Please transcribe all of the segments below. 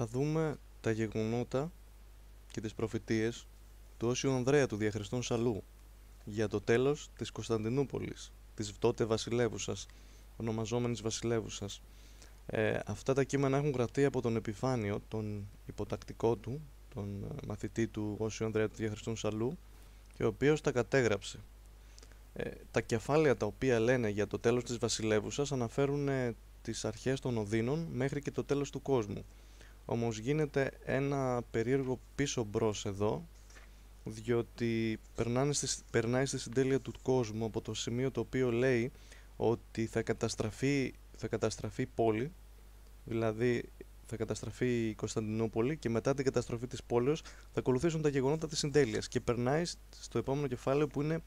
θα δούμε τα γεγονότα και τις προφητείες του Όσιου Ανδρέα του Διαχριστών Σαλού για το τέλος της Κωνσταντινούπολης, της τότε βασιλεύουσας, ονομαζόμενης βασιλεύουσας. Ε, αυτά τα κείμενα έχουν κρατεί από τον Επιφάνιο, τον υποτακτικό του, τον ε, μαθητή του Όσιου Ανδρέα του Διαχριστών Σαλού και ο οποίος τα κατέγραψε. Ε, τα κεφάλαια τα οποία λένε για το τέλος της βασιλεύουσας αναφέρουν ε, τις αρχές των Οδύνων μέχρι και το τέλος του κόσμου όμως γίνεται ένα περίεργο πίσω μπρος εδώ διότι περνάει στη, περνάει συντέλεια του κόσμου από το σημείο το οποίο λέει ότι θα καταστραφεί, θα καταστραφεί η πόλη δηλαδή θα καταστραφεί η Κωνσταντινούπολη και μετά την καταστροφή της πόλεως θα ακολουθήσουν τα γεγονότα της συντέλειας και περνάει στο επόμενο κεφάλαιο που είναι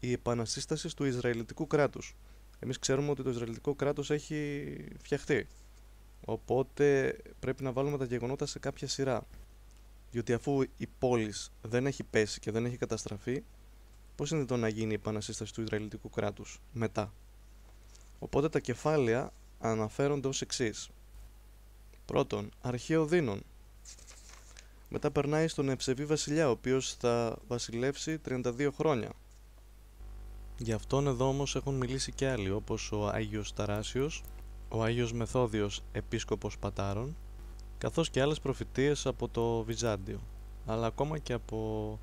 η επανασύσταση του Ισραηλιτικού κράτους. Εμείς ξέρουμε ότι το Ισραηλιτικό κράτος έχει φτιαχτεί Οπότε πρέπει να βάλουμε τα γεγονότα σε κάποια σειρά. Διότι αφού η πόλης δεν έχει πέσει και δεν έχει καταστραφεί, πώς είναι το να γίνει η επανασύσταση του Ισραηλιτικού κράτους μετά. Οπότε τα κεφάλαια αναφέρονται ως εξής. Πρώτον, αρχαίο Δίνων. Μετά περνάει στον ευσεβή βασιλιά, ο οποίος θα βασιλεύσει 32 χρόνια. Γι' αυτόν εδώ όμως έχουν μιλήσει και άλλοι, όπως ο Άγιος Ταράσιος, ο Άγιος Μεθόδιος επίσκοπος Πατάρων, καθώς και άλλες προφητείες από το Βυζάντιο, αλλά ακόμα και από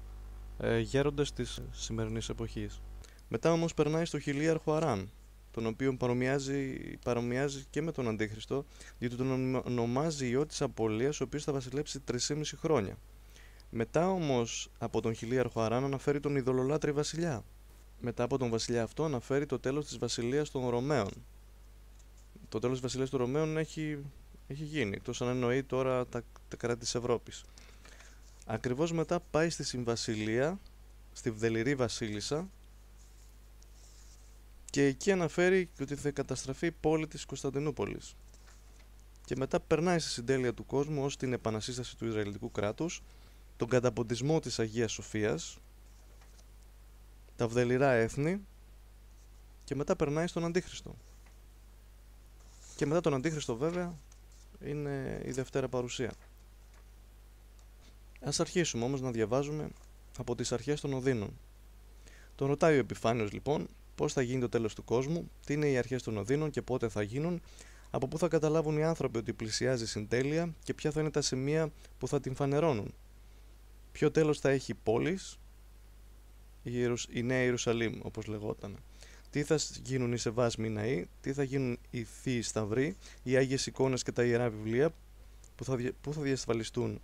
ε, γέροντες της σημερινής εποχής. Μετά όμως περνάει στο χιλίαρχο Αράν, τον οποίο παρομοιάζει, παρομοιάζει και με τον Αντίχριστο, διότι τον ονομάζει ιό της Απολίας, ο οποίος θα βασιλέψει 3,5 χρόνια. Μετά όμως από τον χιλίαρχο Αράν αναφέρει τον ειδωλολάτρη βασιλιά. Μετά από τον βασιλιά αυτό αναφέρει το τέλος της βασιλείας των Ρωμαίων, το τέλος της βασιλείας των Ρωμαίων έχει, έχει γίνει, εκτός αν εννοεί τώρα τα, τα κράτη της Ευρώπης. Ακριβώς μετά πάει στη Συμβασιλεία, στη Βδεληρή Βασίλισσα και εκεί αναφέρει ότι θα καταστραφεί η πόλη της Κωνσταντινούπολης. Και μετά περνάει στη συντέλεια του κόσμου ως την επανασύσταση του Ισραηλιτικού κράτους, τον καταποντισμό της Αγίας Σοφίας, τα βδεληρά έθνη και μετά περνάει στον Αντίχριστο. Και μετά τον Αντίχριστο βέβαια είναι η Δευτέρα Παρουσία. Ας αρχίσουμε όμως να διαβάζουμε από τις αρχές των Οδύνων. Τον ρωτάει ο Επιφάνιος λοιπόν πώς θα γίνει το τέλος του κόσμου, τι είναι οι αρχές των Οδύνων και πότε θα γίνουν, από πού θα καταλάβουν οι άνθρωποι ότι πλησιάζει συντέλεια και ποια θα είναι τα σημεία που θα την φανερώνουν. Ποιο τέλος θα έχει η πόλης, η Νέα Ιερουσαλήμ όπως λεγόταν τι θα γίνουν οι σεβάσμοι ναοί, τι θα γίνουν οι θείοι σταυροί, οι άγιες εικόνες και τα ιερά βιβλία, που θα, που θα διασφαλιστούν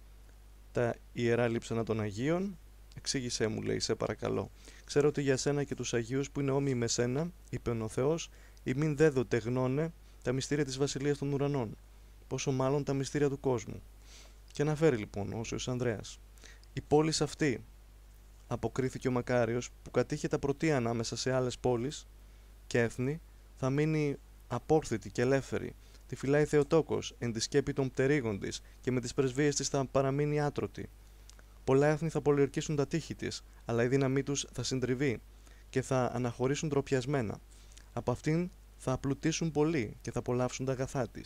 τα ιερά λείψανα των Αγίων. Εξήγησέ μου, λέει, σε παρακαλώ. Ξέρω ότι για σένα και τους Αγίους που είναι όμοιοι με σένα, είπε ο Θεό, η μην δέδοτε γνώνε τα μυστήρια της Βασιλείας των Ουρανών, πόσο μάλλον τα μυστήρια του κόσμου. Και αναφέρει λοιπόν ο Όσιος ανδρεα Η πόλη αυτή, αποκρίθηκε ο Μακάριος, που κατήχε τα πρωτεία ανάμεσα σε άλλες πόλεις, και έθνη θα μείνει απόρθητη και ελεύθερη. Τη φυλάει Θεοτόκος, εν τη σκέπη των πτερήγων της και με τις πρεσβείες της θα παραμείνει άτρωτη. Πολλά έθνη θα πολιορκήσουν τα τείχη της, αλλά η δύναμή τους θα συντριβεί και θα αναχωρήσουν τροπιασμένα. Από αυτήν θα απλουτίσουν πολλοί και θα απολαύσουν τα αγαθά της.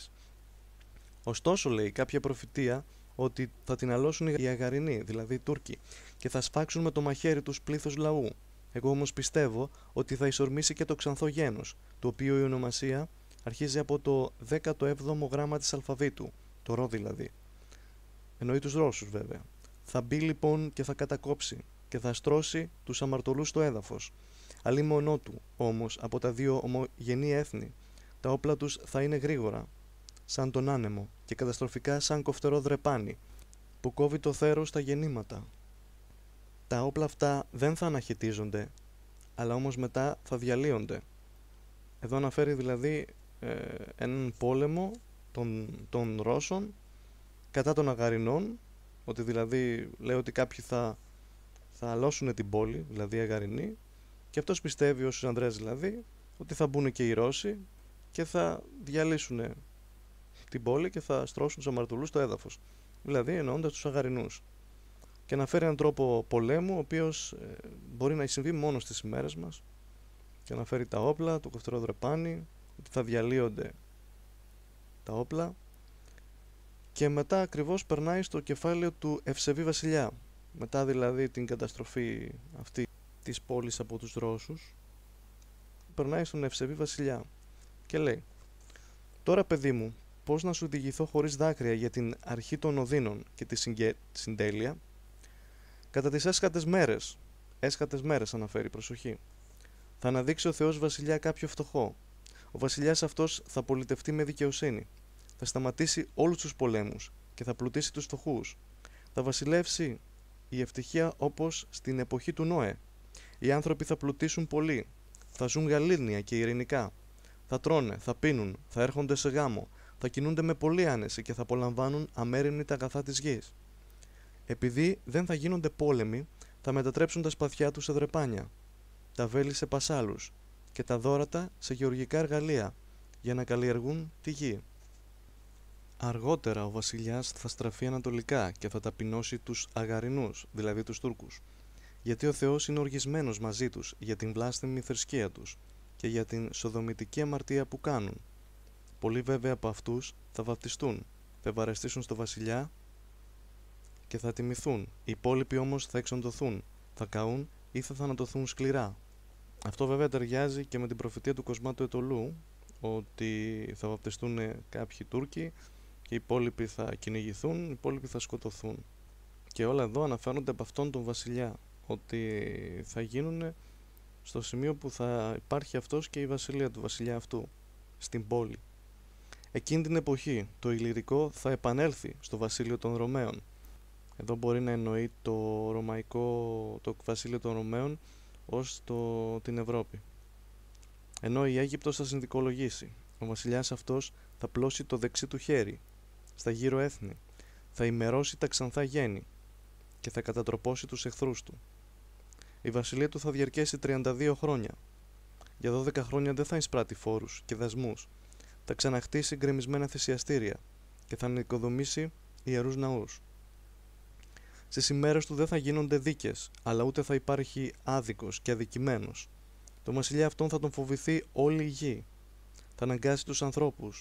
Ωστόσο, λέει κάποια προφητεία ότι θα την αλώσουν οι Αγαρινοί, δηλαδή οι Τούρκοι, και θα σφάξουν με το μαχαίρι τους πλήθος λαού. Εγώ όμως πιστεύω ότι θα ισορμήσει και το ξανθό γένος, το οποίο η ονομασία αρχίζει από το 17ο γράμμα της αλφαβήτου, το ρο δηλαδή. Εννοεί τους Ρώσους βέβαια. Θα μπει λοιπόν και θα κατακόψει και θα στρώσει τους αμαρτωλούς στο έδαφος. Αλλή μονό του όμως από τα δύο ομογενή έθνη, τα όπλα τους θα είναι γρήγορα, σαν τον άνεμο και καταστροφικά σαν κοφτερό δρεπάνι που κόβει το θέρος στα γεννήματα. Τα όπλα αυτά δεν θα αναχαιτίζονται, αλλά όμως μετά θα διαλύονται. Εδώ αναφέρει δηλαδή ε, έναν πόλεμο των, των Ρώσων κατά των Αγαρινών, ότι δηλαδή λέει ότι κάποιοι θα, θα αλώσουν την πόλη, δηλαδή οι Αγαρινοί, και αυτός πιστεύει, ο Σανδρέας δηλαδή, ότι θα μπουν και οι Ρώσοι και θα διαλύσουν την πόλη και θα στρώσουν τους αμαρτωλούς στο έδαφος. Δηλαδή εννοώντας τους Αγαρινούς και να φέρει έναν τρόπο πολέμου ο οποίος ε, μπορεί να συμβεί μόνος στις ημέρες μας και να φέρει τα όπλα, το κοφτερό δρεπάνι, ότι θα διαλύονται τα όπλα και μετά ακριβώς περνάει στο κεφάλαιο του Ευσεβή Βασιλιά μετά δηλαδή την καταστροφή αυτή της πόλης από τους Ρώσους περνάει στον Ευσεβή Βασιλιά και λέει «Τώρα παιδί μου, πώς να σου διηγηθώ χωρίς δάκρυα για την αρχή των Οδύνων και τη συντέλεια Κατά τις έσχατες μέρες, έσχατες μέρες αναφέρει προσοχή, θα αναδείξει ο Θεός βασιλιά κάποιο φτωχό. Ο βασιλιάς αυτός θα πολιτευτεί με δικαιοσύνη. Θα σταματήσει όλους τους πολέμους και θα πλουτίσει τους φτωχούς. Θα βασιλεύσει η ευτυχία όπως στην εποχή του Νόε. Οι άνθρωποι θα πλουτίσουν πολύ. Θα ζουν γαλήνια και ειρηνικά. Θα τρώνε, θα πίνουν, θα έρχονται σε γάμο, θα κινούνται με πολλή άνεση και θα απολαμβάνουν αμέριμνη τα αγαθά της γης. Επειδή δεν θα γίνονται πόλεμοι, θα μετατρέψουν τα σπαθιά τους σε δρεπάνια, τα βέλη σε πασάλους και τα δόρατα σε γεωργικά εργαλεία για να καλλιεργούν τη γη. Αργότερα ο βασιλιάς θα στραφεί ανατολικά και θα ταπεινώσει τους αγαρινούς, δηλαδή τους Τούρκους, γιατί ο Θεός είναι οργισμένος μαζί τους για την βλάστημη θρησκεία τους και για την σοδομητική αμαρτία που κάνουν. Πολλοί βέβαια από αυτούς θα βαπτιστούν, θα ευαρεστήσουν στο βασιλιά και θα τιμηθούν. Οι υπόλοιποι όμως θα εξοντωθούν, θα καούν ή θα θανατωθούν σκληρά. Αυτό βέβαια ταιριάζει και με την προφητεία του Κοσμάτου Ετολού ότι θα βαπτιστούν κάποιοι Τούρκοι και οι υπόλοιποι θα κυνηγηθούν, οι υπόλοιποι θα σκοτωθούν. Και όλα εδώ αναφέρονται από αυτόν τον βασιλιά ότι θα γίνουν στο σημείο που θα υπάρχει αυτός και η βασιλεία του βασιλιά αυτού στην πόλη. Εκείνη την εποχή το Ιλυρικό θα επανέλθει στο βασίλειο των Ρωμαίων εδώ μπορεί να εννοεί το ρωμαϊκό, το βασίλειο των Ρωμαίων ως το, την Ευρώπη. Ενώ η Αίγυπτος θα συνδικολογήσει. Ο βασιλιάς αυτός θα πλώσει το δεξί του χέρι στα γύρω έθνη, θα ημερώσει τα ξανθά γέννη και θα κατατροπώσει τους εχθρούς του. Η βασιλεία του θα διαρκέσει 32 χρόνια. Για 12 χρόνια δεν θα εισπράττει φόρους και δασμούς. Θα ξαναχτίσει γκρεμισμένα θυσιαστήρια και θα νοικοδομήσει ιερούς ναούς. Στις ημέρες του δεν θα γίνονται δίκες, αλλά ούτε θα υπάρχει άδικος και αδικημένος. Το βασιλιά αυτόν θα τον φοβηθεί όλη η γη. Θα αναγκάσει τους ανθρώπους,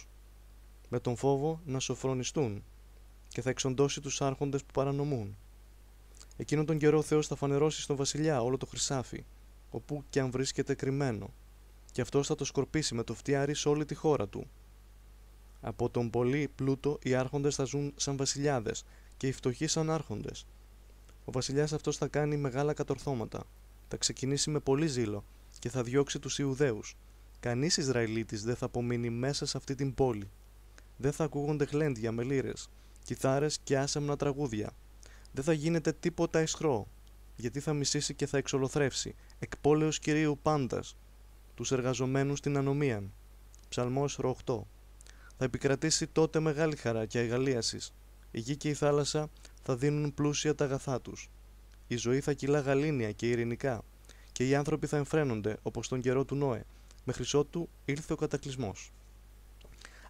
με τον φόβο να σοφρονιστούν και θα εξοντώσει τους άρχοντες που παρανομούν. Εκείνον τον καιρό ο Θεός θα φανερώσει στον βασιλιά όλο το χρυσάφι, όπου και αν βρίσκεται κρυμμένο, και αυτός θα το σκορπίσει με το φτιάρι σε όλη τη χώρα του. Από τον πολύ πλούτο οι άρχοντες θα ζουν σαν βασιλιάδες και οι φτωχοί σαν άρχοντες. Ο βασιλιάς αυτός θα κάνει μεγάλα κατορθώματα. Θα ξεκινήσει με πολύ ζήλο και θα διώξει τους Ιουδαίους. Κανείς Ισραηλίτης δεν θα απομείνει μέσα σε αυτή την πόλη. Δεν θα ακούγονται γλέντια με λύρες, κιθάρες και άσεμνα τραγούδια. Δεν θα γίνεται τίποτα εσχρό, γιατί θα μισήσει και θα εξολοθρεύσει, εκπόλεως Κυρίου πάντας, τους εργαζομένους στην ανομίαν. Ψαλμός 8 Θα επικρατήσει τότε μεγάλη χαρά και αγαλίασης. Η γη και η θάλασσα θα δίνουν πλούσια τα αγαθά τους. Η ζωή θα κυλά γαλήνια και ειρηνικά, και οι άνθρωποι θα εμφραίνονται όπως τον καιρό του Νόε, μέχρι ότου ήρθε ο κατακλυσμός.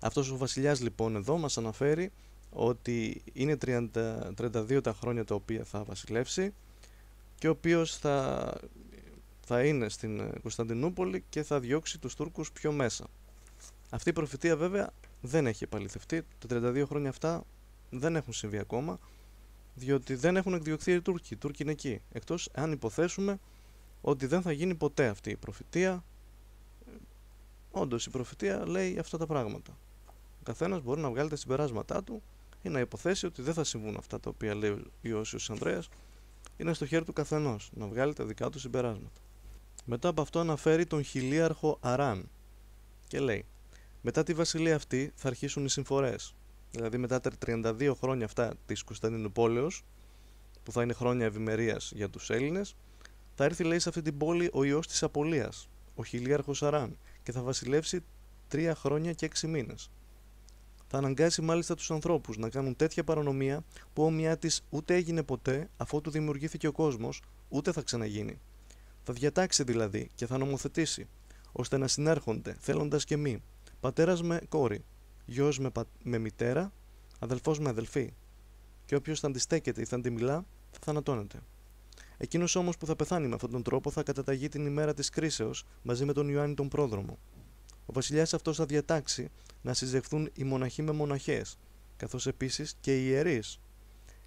Αυτός ο βασιλιάς λοιπόν εδώ μας αναφέρει ότι είναι 30, 32 τα χρόνια τα οποία θα βασιλεύσει και ο οποίος θα, θα είναι στην Κωνσταντινούπολη και θα διώξει τους Τούρκους πιο μέσα. Αυτή η προφητεία βέβαια δεν έχει επαληθευτεί, τα 32 χρόνια αυτά δεν έχουν συμβεί ακόμα διότι δεν έχουν εκδιωχθεί οι Τούρκοι. Οι Τούρκοι είναι εκεί. Εκτός αν υποθέσουμε ότι δεν θα γίνει ποτέ αυτή η προφητεία. Όντως η προφητεία λέει αυτά τα πράγματα. Ο καθένας μπορεί να βγάλει τα συμπεράσματά του ή να υποθέσει ότι δεν θα συμβούν αυτά τα οποία λέει ο Ιώσιος Ανδρέας. Είναι στο χέρι του καθενός να βγάλει τα δικά του συμπεράσματα. Μετά από αυτό αναφέρει τον χιλίαρχο Αράν και λέει: Μετά τη βασιλεία αυτή θα αρχίσουν οι συμφορές δηλαδή μετά τα 32 χρόνια αυτά της Κωνσταντινούπολεως που θα είναι χρόνια ευημερίας για τους Έλληνες θα έρθει λέει σε αυτή την πόλη ο ιός της Απολίας, ο χιλίαρχος Αράν και θα βασιλεύσει τρία χρόνια και έξι μήνες. Θα αναγκάσει μάλιστα τους ανθρώπους να κάνουν τέτοια παρανομία που όμοιά της ούτε έγινε ποτέ αφού του δημιουργήθηκε ο κόσμος, ούτε θα ξαναγίνει. Θα διατάξει δηλαδή και θα νομοθετήσει, ώστε να συνέρχονται, θέλοντας και μη, πατέρας με κόρη, γιος με, πα... μητέρα, αδελφός με αδελφή. Και όποιος θα αντιστέκεται ή θα αντιμιλά, θα θανατώνεται. Εκείνος όμως που θα πεθάνει με αυτόν τον τρόπο θα καταταγεί την ημέρα της κρίσεως μαζί με τον Ιωάννη τον πρόδρομο. Ο βασιλιάς αυτός θα διατάξει να συζεχθούν οι μοναχοί με μοναχές... καθώς επίσης και οι ιερείς.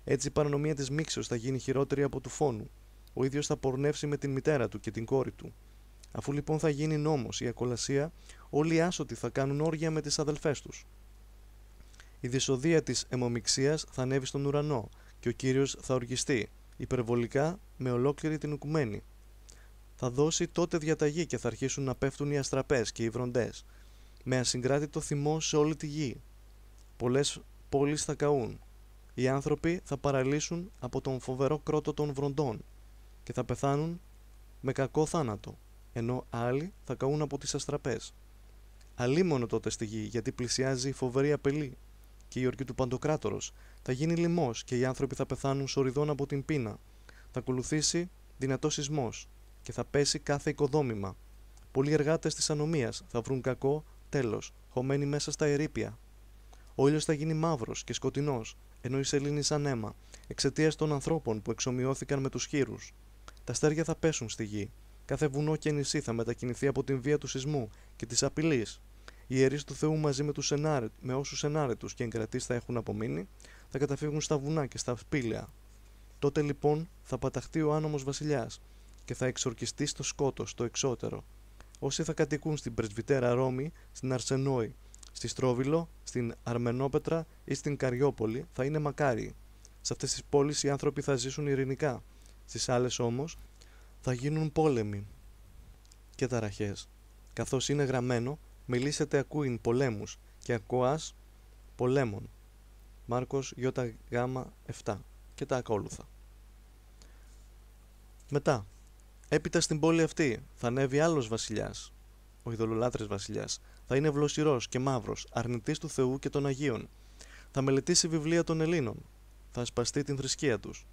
Έτσι η παρανομία της μίξεως θα γίνει χειρότερη από του φόνου. Ο ίδιος θα πορνεύσει με την μητέρα του και την κόρη του. Αφού λοιπόν θα γίνει νόμος η ακολασία, όλοι οι άσωτοι θα κάνουν όργια με τις αδελφές τους. Η δυσοδεία της αιμομιξίας θα ανέβει στον ουρανό και ο Κύριος θα οργιστεί, υπερβολικά με ολόκληρη την οικουμένη. Θα δώσει τότε διαταγή και θα αρχίσουν να πέφτουν οι αστραπές και οι βροντές, με ασυγκράτητο θυμό σε όλη τη γη. Πολλές πόλεις θα καούν. Οι άνθρωποι θα παραλύσουν από τον φοβερό κρότο των βροντών και θα πεθάνουν με κακό θάνατο, ενώ άλλοι θα καούν από τις αστραπές αλίμονο τότε στη γη, γιατί πλησιάζει η φοβερή απελή και η ορκή του Παντοκράτορος. Θα γίνει λοιμός και οι άνθρωποι θα πεθάνουν σοριδών από την πείνα. Θα ακολουθήσει δυνατός σεισμός και θα πέσει κάθε οικοδόμημα. Πολλοί εργάτες της ανομίας θα βρουν κακό τέλος, χωμένοι μέσα στα ερήπια. Ο ήλιος θα γίνει μαύρος και σκοτεινός, ενώ η σελήνη σαν αίμα, εξαιτίας των ανθρώπων που εξομοιώθηκαν με τους χείρους. Τα στέρια θα πέσουν στη γη Κάθε βουνό και νησί θα μετακινηθεί από την βία του σεισμού και της απειλής. Οι ιερείς του Θεού μαζί με, τους ενάρε... με όσους ενάρετους και εγκρατείς θα έχουν απομείνει, θα καταφύγουν στα βουνά και στα σπήλαια. Τότε λοιπόν θα παταχτεί ο άνομος βασιλιάς και θα εξορκιστεί στο σκότο, στο εξώτερο. Όσοι θα κατοικούν στην πρεσβυτέρα Ρώμη, στην Αρσενόη, στη Στρόβιλο, στην Αρμενόπετρα ή στην Καριόπολη θα είναι μακάριοι. Σε αυτές τις πόλεις οι άνθρωποι θα ζήσουν ειρηνικά. Στις άλλες όμως θα γίνουν πόλεμοι και ταραχές. Καθώς είναι γραμμένο, μιλήσετε ακούιν πολέμους και ακουάς πολέμων. Μάρκος ΙΓ 7 και τα ακόλουθα. Μετά, έπειτα στην πόλη αυτή θα ανέβει άλλος βασιλιάς, ο ειδωλολάτρης βασιλιάς, θα είναι βλοσιρός και μαύρος, αρνητής του Θεού και των Αγίων. Θα μελετήσει βιβλία των Ελλήνων, θα σπαστεί την θρησκεία τους,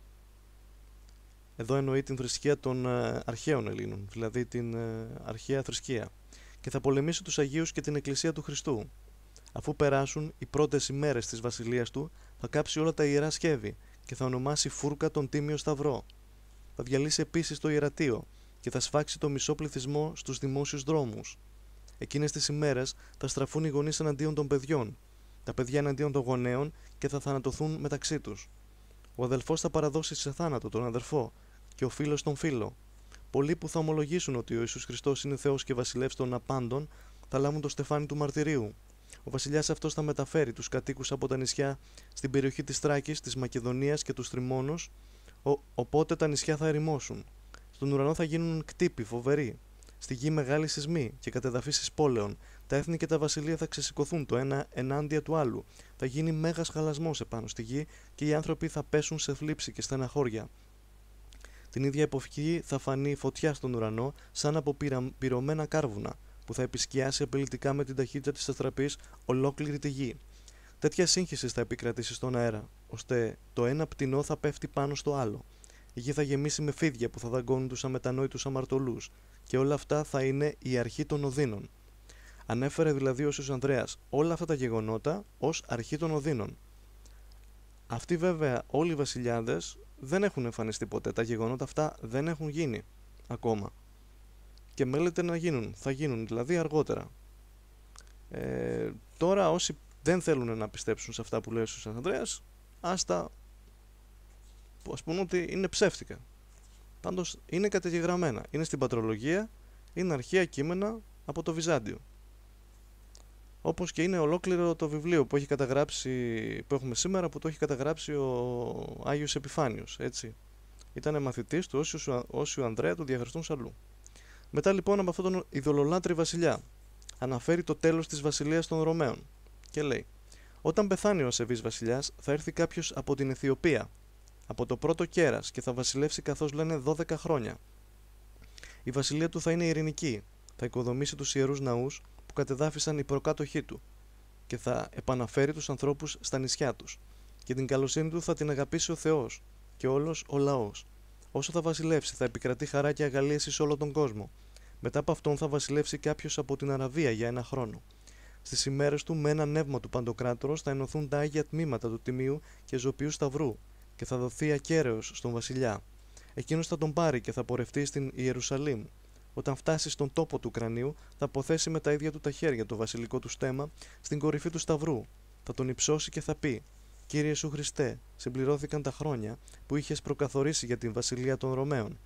εδώ εννοεί την θρησκεία των ε, αρχαίων Ελλήνων, δηλαδή την ε, αρχαία θρησκεία. Και θα πολεμήσει τους Αγίους και την Εκκλησία του Χριστού. Αφού περάσουν οι πρώτες ημέρες της βασιλείας του, θα κάψει όλα τα ιερά σκεύη και θα ονομάσει φούρκα τον Τίμιο Σταυρό. Θα διαλύσει επίσης το ιερατείο και θα σφάξει το μισό πληθυσμό στους δημόσιους δρόμους. Εκείνες τις ημέρες θα στραφούν οι γονείς εναντίον των παιδιών, τα παιδιά εναντίον των γονέων και θα θανατωθούν μεταξύ τους. Ο αδελφός θα παραδώσει σε θάνατο τον αδερφό και ο φίλος τον φίλο. Πολλοί που θα ομολογήσουν ότι ο Ισου Χριστός είναι Θεός και βασιλεύς των απάντων θα λάβουν το στεφάνι του μαρτυρίου. Ο βασιλιάς αυτός θα μεταφέρει τους κατοίκους από τα νησιά στην περιοχή της Τράκη, της Μακεδονίας και του Τριμώνου, οπότε τα νησιά θα ερημώσουν. Στον ουρανό θα γίνουν κτύποι φοβεροί. Στη γη μεγάλη σεισμοί και κατεδαφίσεις πόλεων. Τα έθνη και τα βασιλεία θα ξεσηκωθούν το ένα ενάντια του άλλου. Θα γίνει μέγας χαλασμός επάνω στη γη και οι άνθρωποι θα πέσουν σε θλίψη και στεναχώρια. Την ίδια εποχή θα φανεί φωτιά στον ουρανό σαν από πυρωμένα κάρβουνα που θα επισκιάσει απειλητικά με την ταχύτητα της αστραπής ολόκληρη τη γη. Τέτοια σύγχυση θα επικρατήσει στον αέρα, ώστε το ένα πτηνό θα πέφτει πάνω στο άλλο. Η γη θα γεμίσει με φίδια που θα δαγκώνουν τους αμετανόητους αμαρτωλούς, και όλα αυτά θα είναι η αρχή των Οδύνων. Ανέφερε δηλαδή ο Ανδρέας όλα αυτά τα γεγονότα ως αρχή των Οδύνων. Αυτοί βέβαια όλοι οι βασιλιάδες δεν έχουν εμφανιστεί ποτέ. Τα γεγονότα αυτά δεν έχουν γίνει ακόμα. Και μέλετε να γίνουν. Θα γίνουν δηλαδή αργότερα. Ε, τώρα όσοι δεν θέλουν να πιστέψουν σε αυτά που λέει ο Σαν Ανδρέας, ας τα ας πούμε ότι είναι ψεύτικα. Πάντως είναι καταγεγραμμένα. Είναι στην πατρολογία, είναι αρχαία κείμενα από το Βυζάντιο όπως και είναι ολόκληρο το βιβλίο που, έχει καταγράψει, που έχουμε σήμερα που το έχει καταγράψει ο Άγιος Επιφάνιος, έτσι. Ήταν μαθητής του Όσιου, ο Ανδρέα του Διαχριστούν Σαλού. Μετά λοιπόν από αυτόν τον ειδωλολάτρη βασιλιά αναφέρει το τέλος της βασιλείας των Ρωμαίων και λέει «Όταν πεθάνει ο ασεβής βασιλιάς θα έρθει κάποιος από την Αιθιοπία, από το πρώτο κέρας και θα βασιλεύσει καθώς λένε 12 χρόνια. Η βασιλεία του θα είναι ειρηνική, θα οικοδομήσει τους ιερούς ναούς που κατεδάφισαν οι προκάτοχοί του και θα επαναφέρει τους ανθρώπους στα νησιά τους και την καλοσύνη του θα την αγαπήσει ο Θεός και όλος ο λαός. Όσο θα βασιλεύσει θα επικρατεί χαρά και αγαλίαση σε όλο τον κόσμο. Μετά από αυτόν θα βασιλεύσει κάποιος από την Αραβία για ένα χρόνο. Στις ημέρες του, με ένα νεύμα του Παντοκράτορος, θα ενωθούν τα άγια τμήματα του Τιμίου και Ζωπίου Σταυρού, και θα δοθεί ακέραιος στον Βασιλιά. Εκείνος θα τον πάρει και θα πορευτεί στην Ιερουσαλήμ, όταν φτάσει στον τόπο του κρανίου, θα αποθέσει με τα ίδια του τα χέρια το βασιλικό του στέμα στην κορυφή του σταυρού. Θα τον υψώσει και θα πει: Κύριε Σου Χριστέ, συμπληρώθηκαν τα χρόνια που είχες προκαθορίσει για την βασιλεία των Ρωμαίων.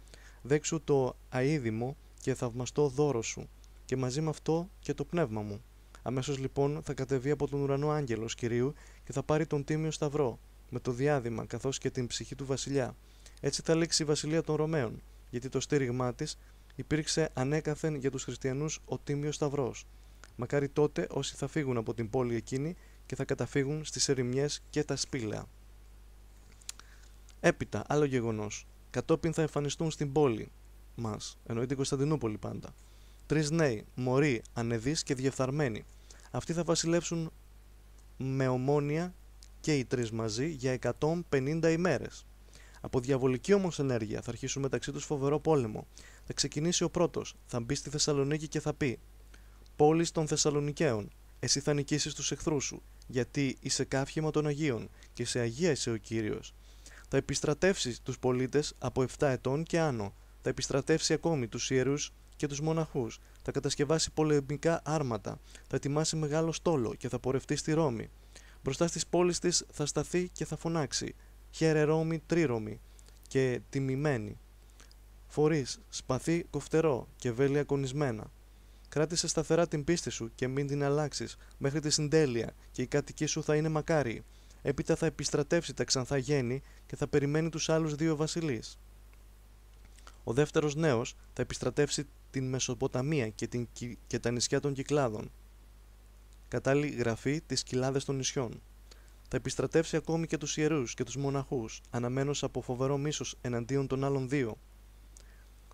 Δέξου το αίδημο και θαυμαστό δώρο σου, και μαζί με αυτό και το πνεύμα μου. Αμέσως λοιπόν θα κατεβεί από τον ουρανό άγγελος κυρίου και θα πάρει τον τίμιο σταυρό, με το διάδημα καθώς και την ψυχή του βασιλιά. Έτσι θα λήξει η βασιλεία των Ρωμαίων, γιατί το στήριγμά της υπήρξε ανέκαθεν για τους χριστιανούς ο Τίμιος Σταυρός. Μακάρι τότε όσοι θα φύγουν από την πόλη εκείνη και θα καταφύγουν στις ερημιές και τα σπήλαια. Έπειτα, άλλο γεγονός, κατόπιν θα εμφανιστούν στην πόλη μας, εννοείται την Κωνσταντινούπολη πάντα. Τρεις νέοι, μωροί, ανεδείς και διεφθαρμένοι. Αυτοί θα βασιλεύσουν με ομόνια και οι τρεις μαζί για 150 ημέρες. Από διαβολική όμως ενέργεια θα αρχίσουν μεταξύ τους φοβερό πόλεμο, θα ξεκινήσει ο πρώτος, θα μπει στη Θεσσαλονίκη και θα πει: Πόλης των Θεσσαλονικαίων, εσύ θα νικήσεις τους εχθρούς σου, γιατί είσαι κάφημα των Αγίων και σε Αγία είσαι ο κύριος. Θα επιστρατεύσεις τους πολίτες από 7 ετών και άνω, θα επιστρατεύσει ακόμη τους ιερούς και τους μοναχούς, θα κατασκευάσει πολεμικά άρματα, θα ετοιμάσει μεγάλο στόλο και θα πορευτεί στη Ρώμη. Μπροστά στις πόλεις της θα σταθεί και θα φωνάξει: Χαίρε Ρώμη, τρίρωμη και τιμημένη. Φορείς, σπαθί κοφτερό και βέλη ακονισμένα. Κράτησε σταθερά την πίστη σου και μην την αλλάξεις μέχρι τη συντέλεια και η κατοική σου θα είναι μακάρι. Έπειτα θα επιστρατεύσει τα ξανθά γέννη και θα περιμένει τους άλλους δύο βασιλείς. Ο δεύτερος νέος θα επιστρατεύσει την Μεσοποταμία και, την, και τα νησιά των Κυκλάδων. Κατάλληλη γραφή της κοιλάδες των νησιών. Θα επιστρατεύσει ακόμη και τους ιερούς και τους μοναχούς, αναμένω από φοβερό μίσος εναντίον των άλλων δύο,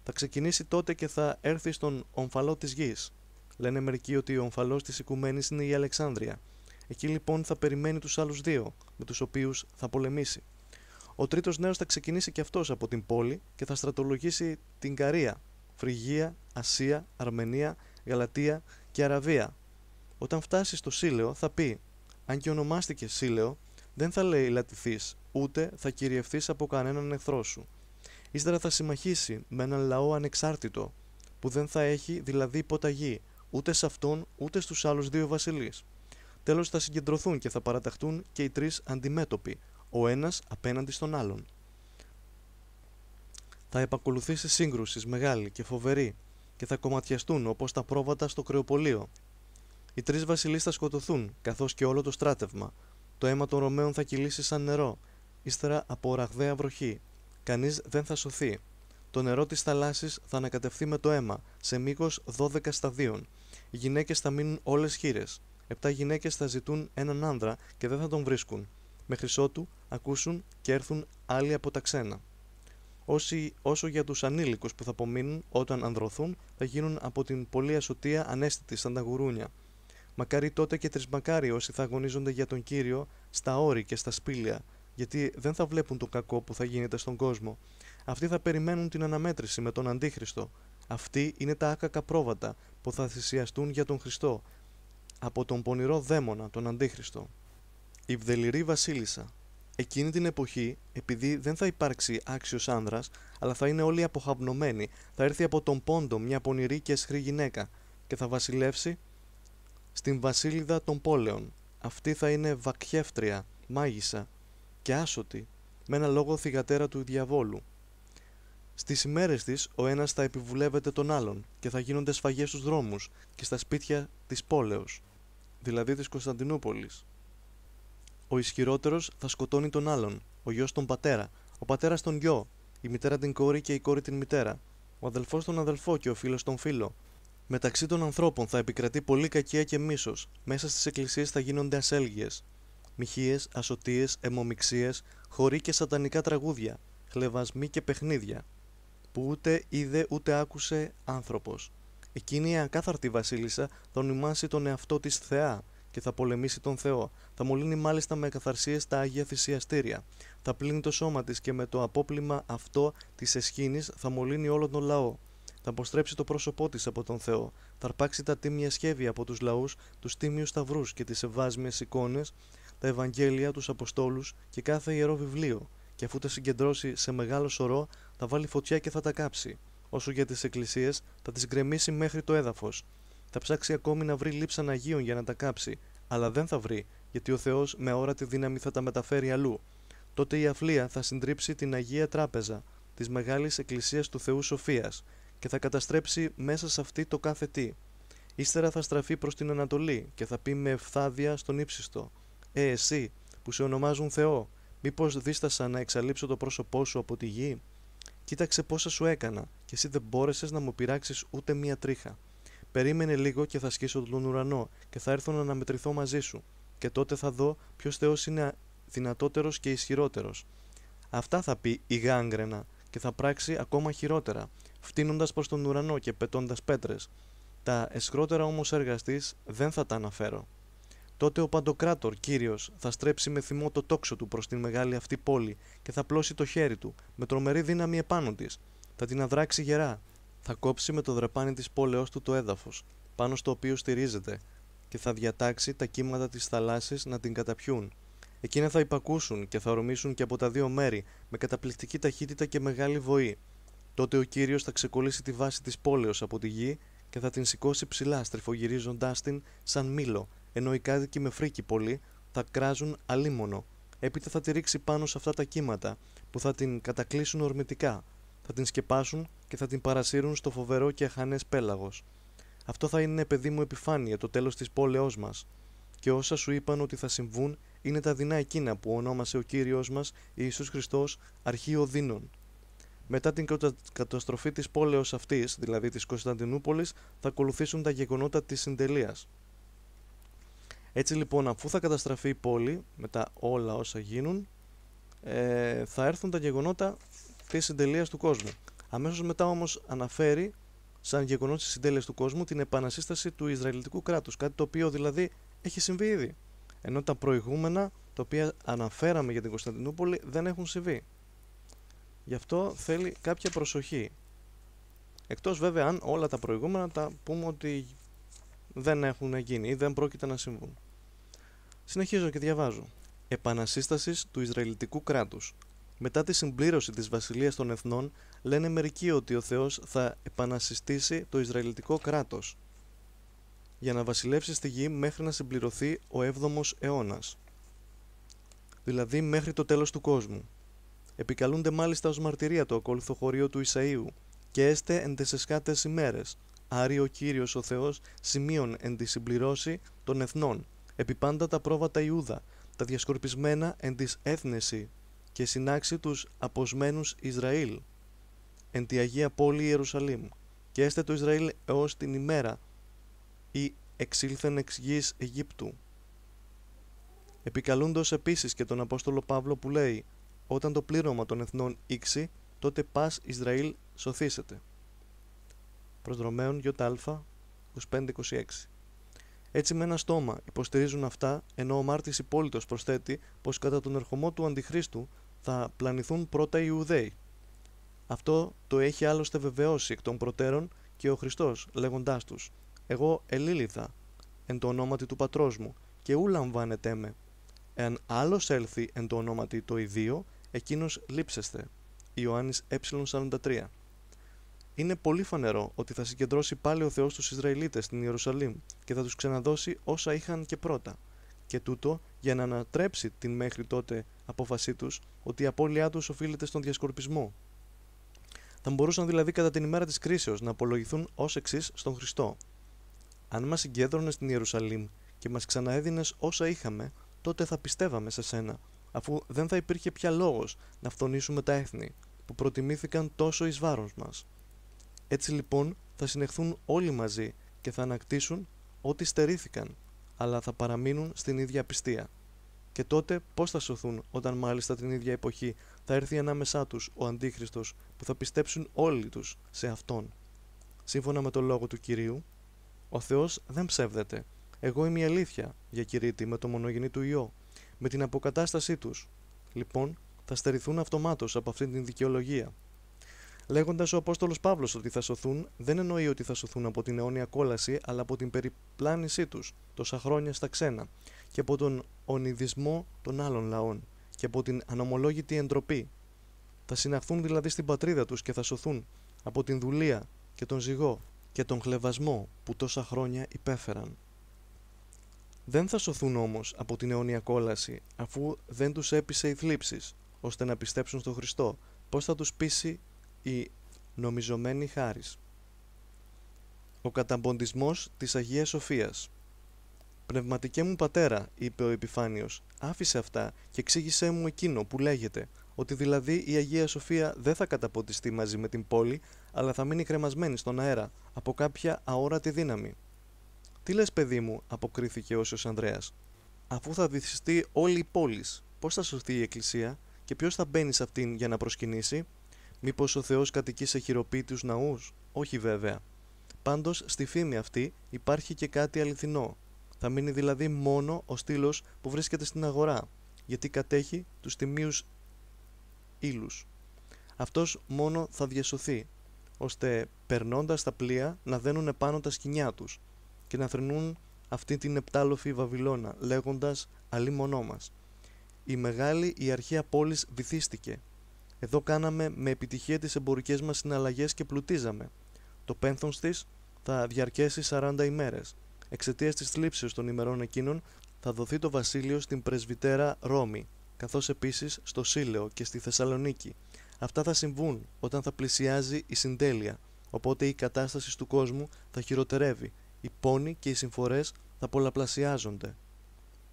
θα ξεκινήσει τότε και θα έρθει στον ομφαλό της γης. Λένε μερικοί ότι ο ομφαλός της οικουμένης είναι η Αλεξάνδρεια. Εκεί λοιπόν θα περιμένει τους άλλους δύο, με τους οποίους θα πολεμήσει. Ο τρίτος νέος θα ξεκινήσει και αυτός από την πόλη και θα στρατολογήσει την Καρία, Φρυγία, Ασία, Αρμενία, Γαλατεία και Αραβία. Όταν φτάσει στο Σύλλεο θα πει «Αν και ονομάστηκες Σύλεο, δεν θα λέει λατηθείς, ούτε θα κυριευθείς από κανέναν εχθρό σου. Ύστερα θα συμμαχήσει με έναν λαό ανεξάρτητο, που δεν θα έχει δηλαδή υποταγή ούτε σε αυτόν ούτε στους άλλους δύο βασιλείς. Τέλος θα συγκεντρωθούν και θα παραταχτούν και οι τρεις αντιμέτωποι, ο ένας απέναντι στον άλλον. Θα επακολουθήσει σύγκρουσης μεγάλη και φοβερή και θα κομματιαστούν όπως τα πρόβατα στο κρεοπολείο. Οι τρεις βασιλείς θα σκοτωθούν, καθώς και όλο το στράτευμα. Το αίμα των Ρωμαίων θα κυλήσει σαν νερό, ύστερα από ραγδαία βροχή, Κανείς δεν θα σωθεί. Το νερό της θαλάσσης θα ανακατευθεί με το αίμα, σε μήκος 12 σταδίων. Οι γυναίκες θα μείνουν όλες χείρες. Επτά γυναίκες θα ζητούν έναν άνδρα και δεν θα τον βρίσκουν. Μέχρι ότου ακούσουν και έρθουν άλλοι από τα ξένα. Όσοι, όσο για τους ανήλικους που θα απομείνουν όταν ανδρωθούν, θα γίνουν από την πολλή ασωτεία ανέστητοι σαν τα γουρούνια. Μακάρι τότε και τρισμακάρι όσοι θα αγωνίζονται για τον Κύριο, στα όρη και στα σπήλια, γιατί δεν θα βλέπουν το κακό που θα γίνεται στον κόσμο. Αυτοί θα περιμένουν την αναμέτρηση με τον Αντίχριστο. Αυτοί είναι τα άκακα πρόβατα που θα θυσιαστούν για τον Χριστό, από τον πονηρό δαίμονα, τον Αντίχριστο. Η βδεληρή βασίλισσα. Εκείνη την εποχή, επειδή δεν θα υπάρξει άξιος άνδρας, αλλά θα είναι όλοι αποχαυνομένοι, θα έρθει από τον πόντο μια πονηρή και αισχρή γυναίκα και θα βασιλεύσει στην Βασίλισσα των πόλεων. Αυτή θα είναι βακχεύτρια, μάγισσα, και άσωτη με ένα λόγο θυγατέρα του διαβόλου. Στις ημέρες της ο ένας θα επιβουλεύεται τον άλλον και θα γίνονται σφαγές στους δρόμους και στα σπίτια της πόλεως, δηλαδή της Κωνσταντινούπολης. Ο ισχυρότερος θα σκοτώνει τον άλλον, ο γιος τον πατέρα, ο πατέρας τον γιο, η μητέρα την κόρη και η κόρη την μητέρα, ο αδελφός τον αδελφό και ο φίλος τον φίλο. Μεταξύ των ανθρώπων θα επικρατεί πολύ κακία και μίσος, μέσα στις εκκλησίες θα γίνονται ασέλγειες, Μυχίε, ασωτίες, αιμομιξίες, χωρί και σατανικά τραγούδια, χλεβασμοί και παιχνίδια, που ούτε είδε ούτε άκουσε άνθρωπος. Εκείνη η ακάθαρτη βασίλισσα θα ονομάσει τον εαυτό της Θεά και θα πολεμήσει τον Θεό. Θα μολύνει μάλιστα με καθαρσίε τα Άγια Θυσιαστήρια. Θα πλύνει το σώμα της και με το απόπλημα αυτό της εσχήνης θα μολύνει όλο τον λαό. Θα αποστρέψει το πρόσωπό της από τον Θεό. Θα αρπάξει τα τίμια σχέδια από τους λαούς, τους τίμιους σταυρούς και τις ευάσμιες εικόνες τα Ευαγγέλια, τους Αποστόλους και κάθε ιερό βιβλίο και αφού τα συγκεντρώσει σε μεγάλο σωρό θα βάλει φωτιά και θα τα κάψει. Όσο για τις εκκλησίες, θα τις γκρεμίσει μέχρι το έδαφος, Θα ψάξει ακόμη να βρει λείψαν Αγίων για να τα κάψει, αλλά δεν θα βρει γιατί ο Θεός με τη δύναμη θα τα μεταφέρει αλλού. Τότε η αφλία θα συντρίψει την Αγία Τράπεζα της μεγάλης εκκλησίας του Θεού Σοφίας και θα καταστρέψει μέσα σε αυτή το κάθε τι. Ύστερα θα στραφεί προς την Ανατολή και θα πει με εφθάδια στον ύψιστο ε, εσύ, που σε ονομάζουν Θεό, μήπως δίστασα να εξαλείψω το πρόσωπό σου από τη γη. Κοίταξε πόσα σου έκανα, και εσύ δεν μπόρεσες να μου πειράξεις ούτε μία τρίχα. Περίμενε λίγο και θα σκίσω τον ουρανό, και θα έρθω να αναμετρηθώ μαζί σου. Και τότε θα δω ποιος Θεός είναι δυνατότερος και ισχυρότερος. Αυτά θα πει η γάγκρενα, και θα πράξει ακόμα χειρότερα, φτύνοντας προς τον ουρανό και πετώντας πέτρες. Τα εσκρότερα όμω έργα δεν θα τα αναφέρω. Τότε ο Παντοκράτορ, κύριος, θα στρέψει με θυμό το τόξο του προς την μεγάλη αυτή πόλη και θα πλώσει το χέρι του, με τρομερή δύναμη επάνω της. Θα την αδράξει γερά. Θα κόψει με το δρεπάνι της πόλεω του το έδαφος, πάνω στο οποίο στηρίζεται, και θα διατάξει τα κύματα της θαλάσσης να την καταπιούν. Εκείνα θα υπακούσουν και θα ορμήσουν και από τα δύο μέρη, με καταπληκτική ταχύτητα και μεγάλη βοή. Τότε ο κύριος θα ξεκολλήσει τη βάση της πόλεως από τη γη και θα την σηκώσει ψηλά, στριφογυρίζοντάς την σαν μήλο ενώ οι κάδικοι με φρίκι πολύ θα κράζουν αλίμονο. Έπειτα θα τη ρίξει πάνω σε αυτά τα κύματα που θα την κατακλείσουν ορμητικά, θα την σκεπάσουν και θα την παρασύρουν στο φοβερό και αχανές πέλαγος. Αυτό θα είναι, παιδί μου, επιφάνεια το τέλος της πόλεό μας. Και όσα σου είπαν ότι θα συμβούν είναι τα δεινά εκείνα που ονόμασε ο κύριος μας Ιησούς Χριστός αρχείο Δίνων. Μετά την καταστροφή της πόλεως αυτής, δηλαδή της Κωνσταντινούπολης, θα ακολουθήσουν τα γεγονότα της συντελείας. Έτσι λοιπόν αφού θα καταστραφεί η πόλη με τα όλα όσα γίνουν ε, θα έρθουν τα γεγονότα της συντελείας του κόσμου. Αμέσως μετά όμως αναφέρει σαν γεγονός της συντέλεια του κόσμου την επανασύσταση του Ισραηλιτικού κράτους. Κάτι το οποίο δηλαδή έχει συμβεί ήδη. Ενώ τα προηγούμενα, τα οποία αναφέραμε για την Κωνσταντινούπολη, δεν έχουν συμβεί. Γι' αυτό θέλει κάποια προσοχή. Εκτός βέβαια αν όλα τα προηγούμενα τα πούμε ότι δεν έχουν γίνει ή δεν πρόκειται να συμβούν. Συνεχίζω και διαβάζω. Επανασύστασης του Ισραηλιτικού κράτους. Μετά τη συμπλήρωση της Βασιλείας των Εθνών, λένε μερικοί ότι ο Θεός θα επανασυστήσει το Ισραηλιτικό κράτος για να βασιλεύσει στη γη μέχρι να συμπληρωθεί ο 7ο αιώνας. Δηλαδή μέχρι το τέλος του κόσμου. Επικαλούνται μάλιστα ως μαρτυρία το ακόλουθο χωρίο του Ισαΐου και έστε εν τεσσεσκάτες ημέρες, άρει ο Κύριος ο Θεός θεο σημειων εν τη συμπληρώση των εθνών, Επιπάντα τα πρόβατα Ιούδα, τα διασκορπισμένα εν της έθνεση και συνάξει τους αποσμένους Ισραήλ, εν τη Αγία Πόλη Ιερουσαλήμ, και έστε το Ισραήλ έως την ημέρα, ή εξήλθεν εξ γης Αιγύπτου. Επικαλούντος επίσης και τον Απόστολο Παύλο που λέει «Όταν το πλήρωμα των εθνών ήξει, τότε πας Ισραήλ σωθήσετε». Προς Ρωμαίων 25-26 έτσι, με ένα στόμα υποστηρίζουν αυτά, ενώ ο Μάρτης Υπόλοιπο προσθέτει πως κατά τον ερχομό του Αντιχρίστου θα πλανηθούν πρώτα οι Ιουδαίοι. Αυτό το έχει άλλωστε βεβαιώσει εκ των προτέρων και ο Χριστός, λέγοντάς τους: Εγώ ελίληθα εν το ονόματι του πατρός μου, και ού λαμβάνετε με. Εάν άλλος έλθει εν το ονόματι το ιδίο, εκείνος λείψεστε. Ιωάννης Ε43 είναι πολύ φανερό ότι θα συγκεντρώσει πάλι ο Θεός τους Ισραηλίτες στην Ιερουσαλήμ και θα τους ξαναδώσει όσα είχαν και πρώτα. Και τούτο για να ανατρέψει την μέχρι τότε απόφασή τους ότι η απώλειά τους οφείλεται στον διασκορπισμό. Θα μπορούσαν δηλαδή κατά την ημέρα της κρίσεως να απολογηθούν ως εξής στον Χριστό. Αν μας συγκέντρωνε στην Ιερουσαλήμ και μας ξαναέδινες όσα είχαμε, τότε θα πιστεύαμε σε σένα, αφού δεν θα υπήρχε πια λόγος να φθονίσουμε τα έθνη που προτιμήθηκαν τόσο εις βάρος έτσι λοιπόν θα συνεχθούν όλοι μαζί και θα ανακτήσουν ό,τι στερήθηκαν, αλλά θα παραμείνουν στην ίδια απιστία. Και τότε πώς θα σωθούν όταν μάλιστα την ίδια εποχή θα έρθει ανάμεσά τους ο Αντίχριστος που θα πιστέψουν όλοι τους σε Αυτόν. Σύμφωνα με το λόγο του Κυρίου, «Ο Θεός δεν ψεύδεται. Εγώ είμαι η αλήθεια», διακηρύττει με το μονογενή του Υιό, με την αποκατάστασή τους. Λοιπόν, θα στερηθούν αυτομάτως από αυτήν την δικαιολογία Λέγοντας ο Απόστολος Παύλος ότι θα σωθούν, δεν εννοεί ότι θα σωθούν από την αιώνια κόλαση, αλλά από την περιπλάνησή τους τόσα χρόνια στα ξένα και από τον ονειδισμό των άλλων λαών και από την ανομολόγητη εντροπή. Θα συναχθούν δηλαδή στην πατρίδα τους και θα σωθούν από την δουλεία και τον ζυγό και τον χλεβασμό που τόσα χρόνια υπέφεραν. Δεν θα σωθούν όμως από την αιώνια κόλαση, αφού δεν τους έπεισε η θλίψης, ώστε να πιστέψουν στον Χριστό. Πώς θα τους πείσει η νομιζομένη χάρις. Ο καταμποντισμός της Αγίας Σοφίας. «Πνευματικέ μου πατέρα», είπε ο Επιφάνιος, «άφησε αυτά και εξήγησέ μου εκείνο που λέγεται, ότι δηλαδή η Αγία Σοφία δεν θα καταποντιστεί μαζί με την πόλη, αλλά θα μείνει κρεμασμένη στον αέρα, από κάποια αόρατη δύναμη». «Τι λες παιδί μου», αποκρίθηκε ο Ανδρέας, «αφού θα βυθιστεί όλη η πόλης, πώς θα σωθεί η Εκκλησία και ποιος θα μπαίνει σε αυτήν για να προσκυνήσει» Μήπως ο Θεός κατοικεί σε χειροποίητους ναούς? Όχι βέβαια. Πάντως στη φήμη αυτή υπάρχει και κάτι αληθινό. Θα μείνει δηλαδή μόνο ο στήλος που βρίσκεται στην αγορά, γιατί κατέχει τους τιμίους ηλους Αυτός μόνο θα διασωθεί, ώστε περνώντας τα πλοία να δένουν επάνω τα σκηνιά τους και να θρυνούν αυτή την επτάλοφη Βαβυλώνα, λέγοντας «Αλλή μονό μας». Η μεγάλη η αρχαία πόλης βυθίστηκε εδώ κάναμε με επιτυχία τις εμπορικές μας συναλλαγές και πλουτίζαμε. Το πένθος της θα διαρκέσει 40 ημέρες. Εξαιτίας της θλίψης των ημερών εκείνων θα δοθεί το βασίλειο στην πρεσβυτέρα Ρώμη, καθώς επίσης στο Σίλεο και στη Θεσσαλονίκη. Αυτά θα συμβούν όταν θα πλησιάζει η συντέλεια, οπότε η κατάσταση του κόσμου θα χειροτερεύει, οι πόνοι και οι συμφορές θα πολλαπλασιάζονται.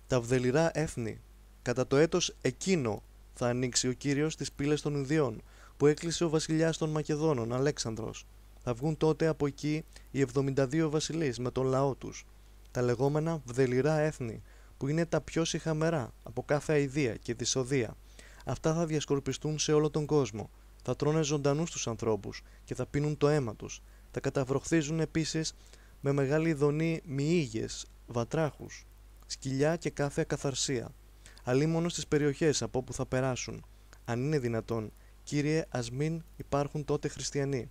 Τα βδελιρά έθνη, κατά το έτος εκείνο θα ανοίξει ο κύριος τις πύλες των Ινδιών, που έκλεισε ο Βασιλιάς των Μακεδόνων, Αλέξανδρος. Θα βγουν τότε από εκεί οι 72 βασιλείς με τον λαό τους, τα λεγόμενα βδελιρά έθνη, που είναι τα πιο συχαμερά από κάθε αηδία και δυσοδεία. Αυτά θα διασκορπιστούν σε όλο τον κόσμο, θα τρώνε ζωντανούς τους ανθρώπους και θα πίνουν το αίμα τους, Θα καταβροχθίζουν επίσης με μεγάλη δονή μυήγες, βατράχους, σκυλιά και κάθε ακαθαρσία αλλή μόνο στις περιοχές από όπου θα περάσουν. Αν είναι δυνατόν, Κύριε, ας μην υπάρχουν τότε χριστιανοί.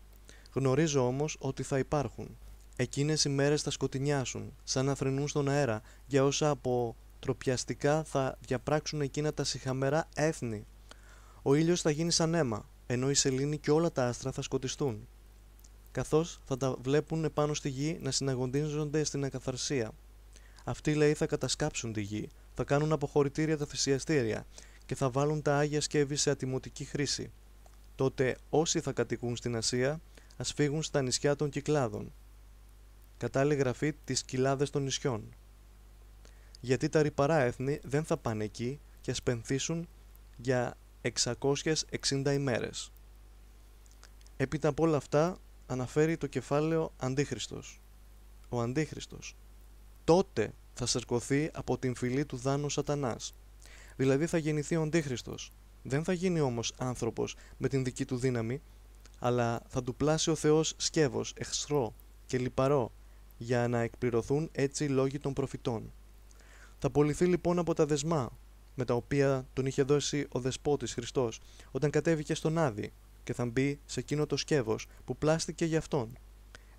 Γνωρίζω όμως ότι θα υπάρχουν. Εκείνες οι μέρες θα σκοτεινιάσουν, σαν να φρενούν στον αέρα, για όσα από τροπιαστικά θα διαπράξουν εκείνα τα συχαμερά έθνη. Ο ήλιος θα γίνει σαν αίμα, ενώ η σελήνη και όλα τα άστρα θα σκοτιστούν. Καθώς θα τα βλέπουν επάνω στη γη να συναγωνίζονται στην ακαθαρσία. Αυτοί λέει θα κατασκάψουν τη γη, θα κάνουν αποχωρητήρια τα θυσιαστήρια και θα βάλουν τα Άγια Σκεύη σε ατιμωτική χρήση. Τότε όσοι θα κατοικούν στην Ασία ας φύγουν στα νησιά των Κυκλάδων. Κατάλληλη γραφή τις κοιλάδες των νησιών. Γιατί τα ρηπαρά έθνη δεν θα πάνε εκεί και σπενθήσουν πενθήσουν για 660 ημέρες. Έπειτα από όλα αυτά αναφέρει το κεφάλαιο Αντίχριστος. Ο Αντίχριστος. Τότε θα σαρκωθεί από την φυλή του δάνου σατανάς. Δηλαδή θα γεννηθεί ο Αντίχριστος. Δεν θα γίνει όμως άνθρωπος με την δική του δύναμη, αλλά θα του πλάσει ο Θεός σκεύος, εχθρό και λιπαρό, για να εκπληρωθούν έτσι οι λόγοι των προφητών. Θα πολιθεί λοιπόν από τα δεσμά, με τα οποία τον είχε δώσει ο Δεσπότης Χριστός, όταν κατέβηκε στον Άδη και θα μπει σε εκείνο το σκεύος που πλάστηκε για αυτόν.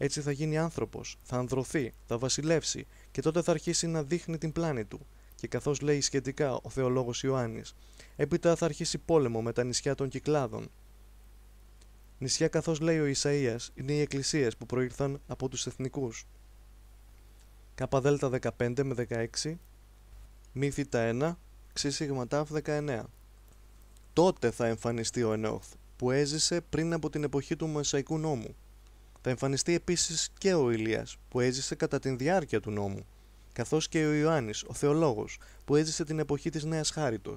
Έτσι θα γίνει άνθρωπος, θα ανδρωθεί, θα βασιλεύσει και τότε θα αρχίσει να δείχνει την πλάνη του. Και καθώς λέει σχετικά ο θεολόγος Ιωάννης, έπειτα θα αρχίσει πόλεμο με τα νησιά των Κυκλάδων. Νησιά καθώς λέει ο Ισαία είναι οι εκκλησίες που προήλθαν από τους εθνικούς. ΚΔ 15 με 16, μύθι τα 1, ξύσιγμα 19. Τότε θα εμφανιστεί ο Ενόχθ που έζησε πριν από την εποχή του Μωσαϊκού νόμου. Θα εμφανιστεί επίσης και ο Ήλια που έζησε κατά την διάρκεια του νόμου, καθώς και ο Ιωάννης, ο Θεολόγος, που έζησε την εποχή της Νέας Χάριτος.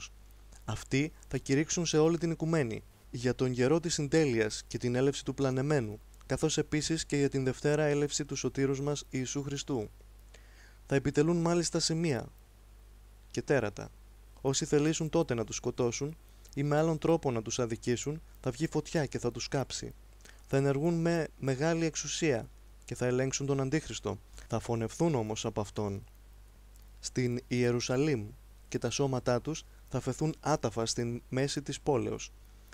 Αυτοί θα κηρύξουν σε όλη την οικουμένη για τον καιρό της συντέλειας και την έλευση του πλανεμένου, καθώς επίσης και για την δευτέρα έλευση του σωτήρους μας Ιησού Χριστού. Θα επιτελούν μάλιστα σημεία και τέρατα. Όσοι θελήσουν τότε να τους σκοτώσουν ή με άλλον τρόπο να τους αδικήσουν, θα βγει φωτιά και θα τους κάψει θα ενεργούν με μεγάλη εξουσία και θα ελέγξουν τον Αντίχριστο. Θα φωνευθούν όμως από Αυτόν στην Ιερουσαλήμ και τα σώματά τους θα φεθούν άταφα στην μέση της πόλεως.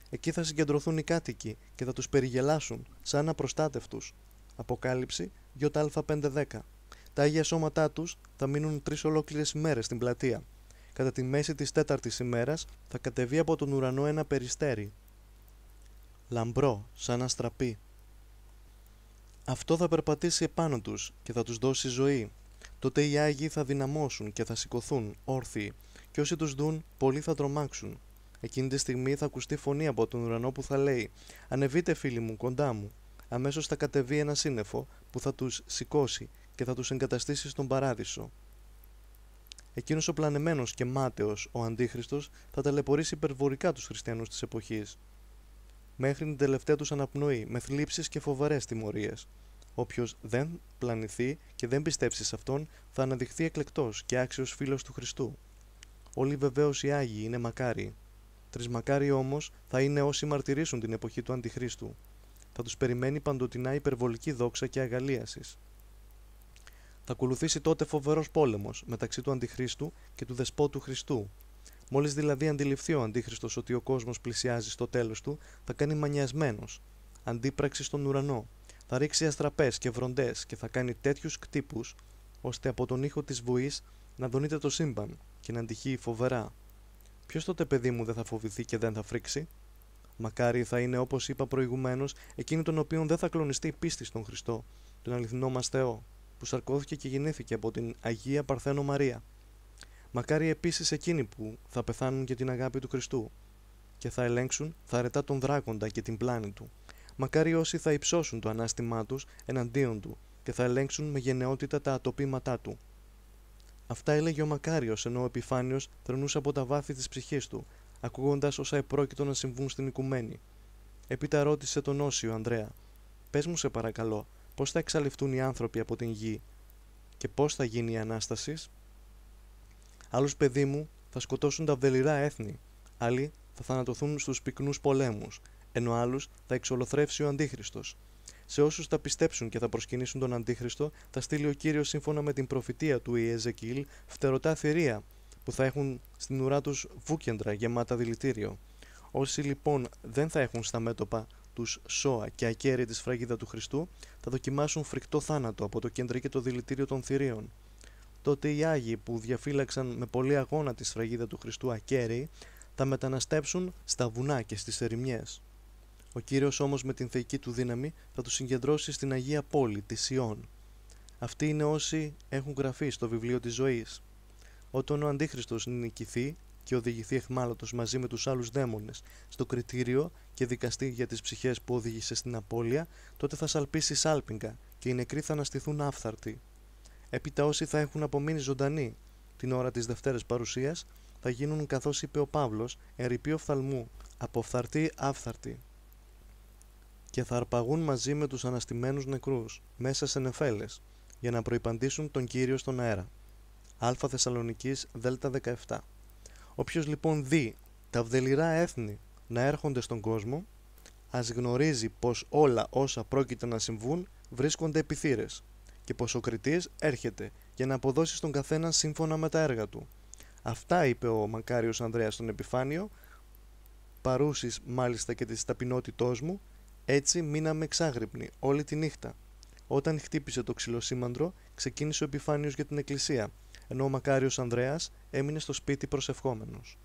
Εκεί θα συγκεντρωθούν οι κάτοικοι και θα τους περιγελάσουν σαν απροστάτευτους. 2 2α510. Τα ίδια σώματά τους θα μείνουν τρεις ολόκληρες ημέρε στην πλατεία. Κατά τη μέση της τέταρτης ημέρας θα κατεβεί από τον ουρανό ένα περιστέρι λαμπρό σαν αστραπή. Αυτό θα περπατήσει επάνω τους και θα τους δώσει ζωή. Τότε οι Άγιοι θα δυναμώσουν και θα σηκωθούν όρθιοι και όσοι τους δουν πολλοί θα τρομάξουν. Εκείνη τη στιγμή θα ακουστεί φωνή από τον ουρανό που θα λέει «Ανεβείτε φίλοι μου κοντά μου». Αμέσως θα κατεβεί ένα σύννεφο που θα τους σηκώσει και θα τους εγκαταστήσει στον παράδεισο. Εκείνος ο πλανεμένος και μάταιος, ο Αντίχριστος, θα ταλαιπωρήσει υπερβορικά τους χριστιανούς της εποχής μέχρι την τελευταία τους αναπνοή, με θλίψεις και φοβερές τιμωρίες. Όποιος δεν πλανηθεί και δεν πιστέψει σε αυτόν, θα αναδειχθεί εκλεκτός και άξιος φίλος του Χριστού. Όλοι βεβαίως οι άγιοι είναι μακάρι. Τρισμακάρι όμως θα είναι όσοι μαρτυρήσουν την εποχή του Αντιχρίστου. Θα τους περιμένει παντοτινά υπερβολική δόξα και αγαλίασης. Θα ακολουθήσει τότε φοβερός πόλεμος μεταξύ του Αντιχρίστου και του Δεσπότου Χριστού, Μόλις δηλαδή αντιληφθεί ο Αντίχρηστο ότι ο κόσμος πλησιάζει στο τέλος του, θα κάνει μανιασμένος, αντίπραξης στον ουρανό. Θα ρίξει αστραπές και βροντές και θα κάνει τέτοιους κτύπους, ώστε από τον ήχο της βουής να δονείται το σύμπαν και να αντυχεί φοβερά. Ποιος τότε παιδί μου δεν θα φοβηθεί και δεν θα φρίξει. Μακάρι θα είναι όπως είπα προηγουμένως εκείνη τον οποίον δεν θα κλονιστεί η πίστη στον Χριστό, τον αληθινό μας Θεό, που σαρκώθηκε και γεννήθηκε από την Αγία Παρθένο Μαρία. Μακάρι επίσης εκείνοι που θα πεθάνουν για την αγάπη του Χριστού και θα ελέγξουν θαρετά τον δράκοντα και την πλάνη του. Μακάρι όσοι θα υψώσουν το ανάστημά τους εναντίον του και θα ελέγξουν με γενναιότητα τα ατοπήματά του. Αυτά έλεγε ο Μακάριος, ενώ ο Επιφάνιος θρενούσε από τα βάθη της ψυχής του, ακούγοντας όσα επρόκειτο να συμβούν στην οικουμένη. Έπειτα ρώτησε τον Όσιο Ανδρέα: Πες μου, σε παρακαλώ, πώς θα εξαλειφθούν οι άνθρωποι από την γη και πώς θα γίνει η ανάστασης. Άλλου, παιδί μου, θα σκοτώσουν τα βεληρά έθνη. Άλλοι θα θανατωθούν στους πυκνούς πολέμους. Ενώ άλλους θα εξολοθρεύσει ο Αντίχρηστο. Σε όσους θα πιστέψουν και θα προσκυνήσουν τον Αντίχρηστο, θα στείλει ο κύριος σύμφωνα με την προφητεία του Ιεζεκίλ φτερωτά θηρία, που θα έχουν στην ουρά τους βούκεντρα γεμάτα δηλητήριο. Όσοι λοιπόν δεν θα έχουν στα μέτωπα τους σώα και ακέραιη τη φραγίδα του Χριστού, θα δοκιμάσουν φρικτό θάνατο από το κεντρικό το δηλητήριο των θηρίων τότε οι Άγιοι που διαφύλαξαν με πολλή αγώνα τη σφραγίδα του Χριστού ακέραιοι θα μεταναστέψουν στα βουνά και στις ερημιές. Ο Κύριος όμως με την θεϊκή του δύναμη θα τους συγκεντρώσει στην Αγία Πόλη, της Σιών. Αυτοί είναι όσοι έχουν γραφεί στο βιβλίο της ζωής. Όταν ο Αντίχριστος νικηθεί και οδηγηθεί εχμάλωτος μαζί με τους άλλους δαίμονες στο κριτήριο και δικαστεί για τις ψυχές που οδήγησε στην απώλεια, τότε θα σαλπίσει σάλπιγγα και οι νεκροί θα αναστηθούν άφθαρτοι. Έπειτα όσοι θα έχουν απομείνει ζωντανοί την ώρα της Δευτέρας παρουσίας θα γίνουν καθώς είπε ο Παύλος ερηπεί οφθαλμού, αποφθαρτοί άφθαρτη Και θα αρπαγούν μαζί με τους αναστημένους νεκρούς μέσα σε νεφέλες για να προϋπαντήσουν τον κύριο στον αέρα. Α Θεσσαλονικής Δέλτα 17. Όποιος λοιπόν δει τα βδελιρά έθνη να έρχονται στον κόσμο, ας γνωρίζει πως όλα όσα πρόκειται να συμβούν βρίσκονται επιθύρες και πως ο κριτής έρχεται για να αποδώσει στον καθένα σύμφωνα με τα έργα του. Αυτά είπε ο μακάριος Ανδρέας στον επιφάνιο, παρούσεις μάλιστα και της ταπεινότητός μου, έτσι μείναμε εξάγρυπνοι όλη τη νύχτα. Όταν χτύπησε το ξυλοσήμαντρο, ξεκίνησε ο επιφάνιος για την εκκλησία, ενώ ο μακάριος Ανδρέας έμεινε στο σπίτι προσευχόμενος.